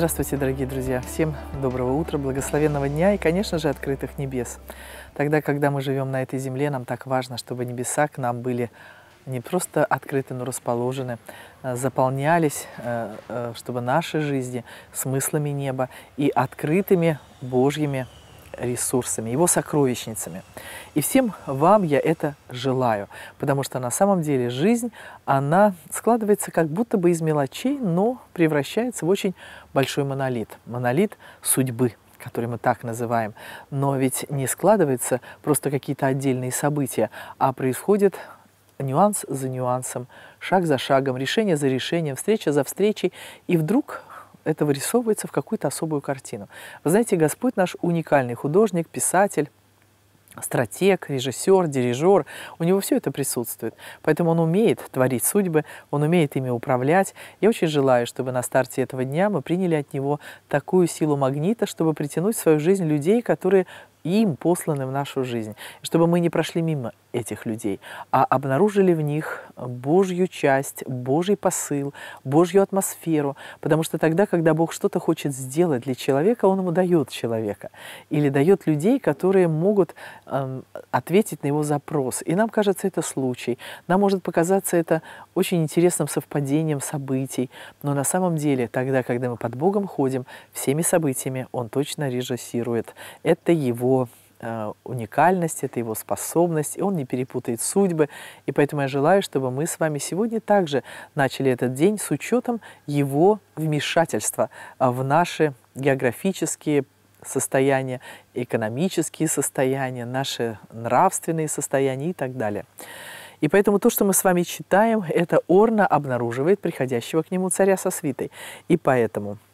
Здравствуйте, дорогие друзья! Всем доброго утра, благословенного дня и, конечно же, открытых небес. Тогда, когда мы живем на этой земле, нам так важно, чтобы небеса к нам были не просто открыты, но расположены, э, заполнялись, э, э, чтобы наши жизни смыслами неба и открытыми Божьими ресурсами, его сокровищницами. И всем вам я это желаю, потому что на самом деле жизнь, она складывается как будто бы из мелочей, но превращается в очень большой монолит, монолит судьбы который мы так называем. Но ведь не складываются просто какие-то отдельные события, а происходит нюанс за нюансом, шаг за шагом, решение за решением, встреча за встречей. И вдруг это вырисовывается в какую-то особую картину. Вы знаете, Господь наш уникальный художник, писатель, стратег, режиссер, дирижер, у него все это присутствует. Поэтому он умеет творить судьбы, он умеет ими управлять. Я очень желаю, чтобы на старте этого дня мы приняли от него такую силу магнита, чтобы притянуть в свою жизнь людей, которые им посланы в нашу жизнь, чтобы мы не прошли мимо этих людей, а обнаружили в них Божью часть, Божий посыл, Божью атмосферу, потому что тогда, когда Бог что-то хочет сделать для человека, Он ему дает человека или дает людей, которые могут э, ответить на его запрос. И нам кажется это случай, нам может показаться это очень интересным совпадением событий, но на самом деле тогда, когда мы под Богом ходим, всеми событиями Он точно режиссирует. Это Его Э, уникальность, это его способность, и он не перепутает судьбы. И поэтому я желаю, чтобы мы с вами сегодня также начали этот день с учетом его вмешательства э, в наши географические состояния, экономические состояния, наши нравственные состояния и так далее. И поэтому то, что мы с вами читаем, это Орна обнаруживает приходящего к нему царя со свитой. И поэтому –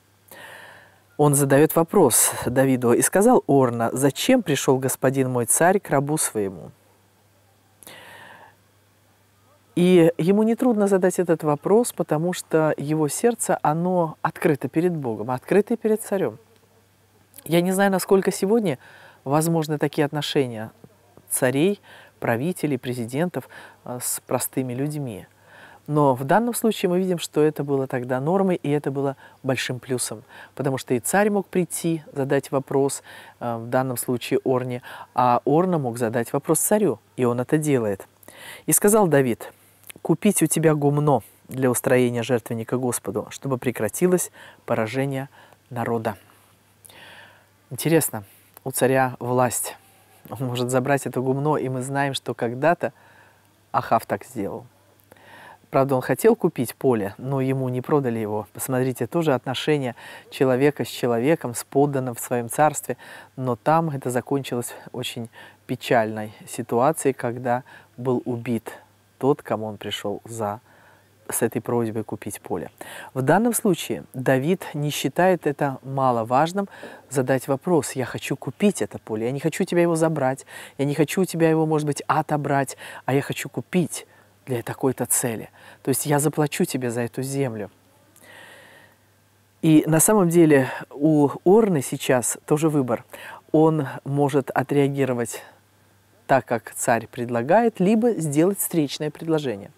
он задает вопрос Давиду, «И сказал Орна, зачем пришел господин мой царь к рабу своему?» И ему нетрудно задать этот вопрос, потому что его сердце, оно открыто перед Богом, открыто перед царем. Я не знаю, насколько сегодня возможны такие отношения царей, правителей, президентов э, с простыми людьми – но в данном случае мы видим, что это было тогда нормой, и это было большим плюсом, потому что и царь мог прийти, задать вопрос, э, в данном случае Орне, а Орна мог задать вопрос царю, и он это делает. И сказал Давид, «Купить у тебя гумно для устроения жертвенника Господу, чтобы прекратилось поражение народа». Интересно, у царя власть. Он может забрать это гумно, и мы знаем, что когда-то Ахав так сделал – Правда, он хотел купить поле, но ему не продали его. Посмотрите, тоже отношение человека с человеком, с подданным в своем царстве. Но там это закончилось очень печальной ситуацией, когда был убит тот, кому он пришел за с этой просьбой купить поле. В данном случае Давид не считает это маловажным задать вопрос, я хочу купить это поле, я не хочу тебя его забрать, я не хочу у тебя его, может быть, отобрать, а я хочу купить для такой-то цели. То есть я заплачу тебе за эту землю. И на самом деле у Орны сейчас тоже выбор. Он может отреагировать так, как царь предлагает, либо сделать встречное предложение.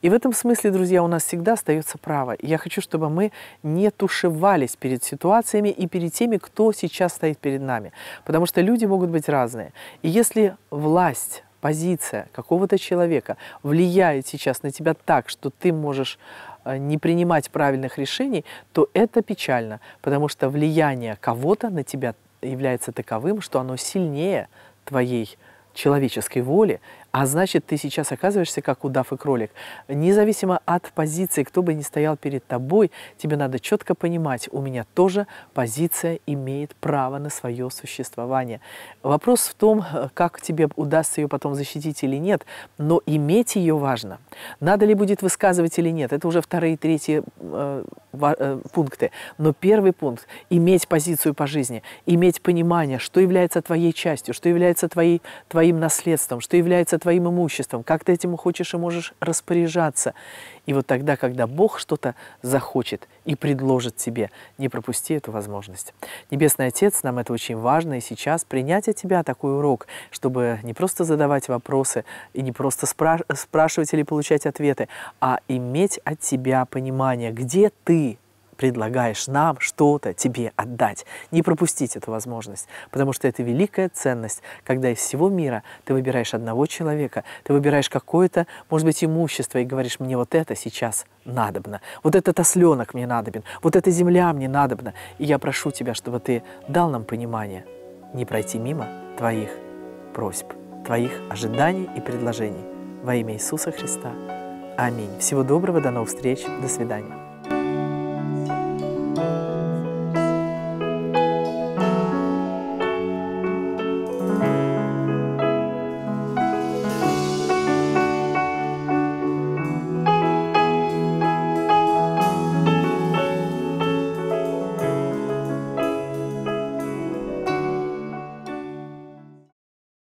И в этом смысле, друзья, у нас всегда остается право. я хочу, чтобы мы не тушевались перед ситуациями и перед теми, кто сейчас стоит перед нами. Потому что люди могут быть разные. И если власть позиция какого-то человека влияет сейчас на тебя так, что ты можешь э, не принимать правильных решений, то это печально, потому что влияние кого-то на тебя является таковым, что оно сильнее твоей человеческой воли, а значит, ты сейчас оказываешься как удав и кролик. Независимо от позиции, кто бы ни стоял перед тобой, тебе надо четко понимать, у меня тоже позиция имеет право на свое существование. Вопрос в том, э, как тебе удастся ее потом защитить или нет, но иметь ее важно. Надо ли будет высказывать или нет, это уже вторые и третьи э, э, пункты. Но первый пункт – иметь позицию по жизни, иметь понимание, что является твоей частью, что является твоей, твоим наследством, что является твоим имуществом, как ты этим хочешь и можешь распоряжаться. И вот тогда, когда Бог что-то захочет и предложит тебе, не пропусти эту возможность. Небесный Отец, нам это очень важно, и сейчас принять от тебя такой урок, чтобы не просто задавать вопросы и не просто спра спрашивать или получать ответы, а иметь от тебя понимание, где ты предлагаешь нам что-то тебе отдать. Не пропустить эту возможность, потому что это великая ценность, когда из всего мира ты выбираешь одного человека, ты выбираешь какое-то, может быть, имущество и говоришь, мне вот это сейчас надобно, вот этот осленок мне надобен, вот эта земля мне надобна. И я прошу тебя, чтобы ты дал нам понимание не пройти мимо твоих просьб, твоих ожиданий и предложений. Во имя Иисуса Христа. Аминь. Всего доброго, до новых встреч, до свидания.